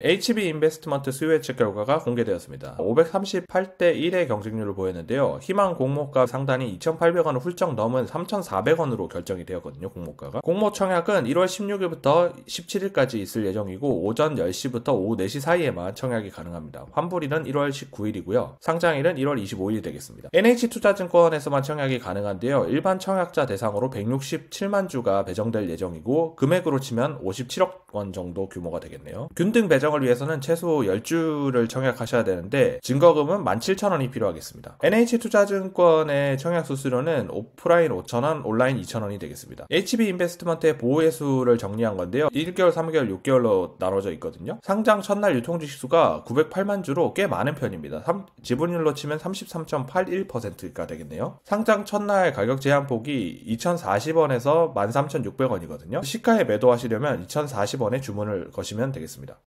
HB 인베스트먼트 수요예측 결과가 공개되었습니다. 538대 1의 경쟁률을 보였는데요. 희망 공모가 상단이 2,800원을 훌쩍 넘은 3,400원으로 결정이 되었거든요. 공모가가. 공모 청약은 1월 16일부터 17일까지 있을 예정이고 오전 10시부터 오후 4시 사이에만 청약이 가능합니다. 환불일은 1월 19일이고요. 상장일은 1월 25일이 되겠습니다. NH투자증권에서만 청약이 가능한데요. 일반 청약자 대상으로 167만 주가 배정될 예정이고 금액으로 치면 57억 원 정도 규모가 되겠네요. 균등 배정 배정을 위해서는 최소 10주를 청약하셔야 되는데 증거금은 17,000원이 필요하겠습니다. NH투자증권의 청약 수수료는 오프라인 5,000원, 온라인 2,000원이 되겠습니다. HB인베스트먼트의 보호회수를 정리한 건데요. 1개월, 3개월, 6개월로 나눠져 있거든요. 상장 첫날 유통주식수가 908만 주로 꽤 많은 편입니다. 3, 지분율로 치면 33.81%가 되겠네요. 상장 첫날 가격 제한폭이 2,040원에서 13,600원이거든요. 시가에 매도하시려면 2,040원에 주문을 거시면 되겠습니다.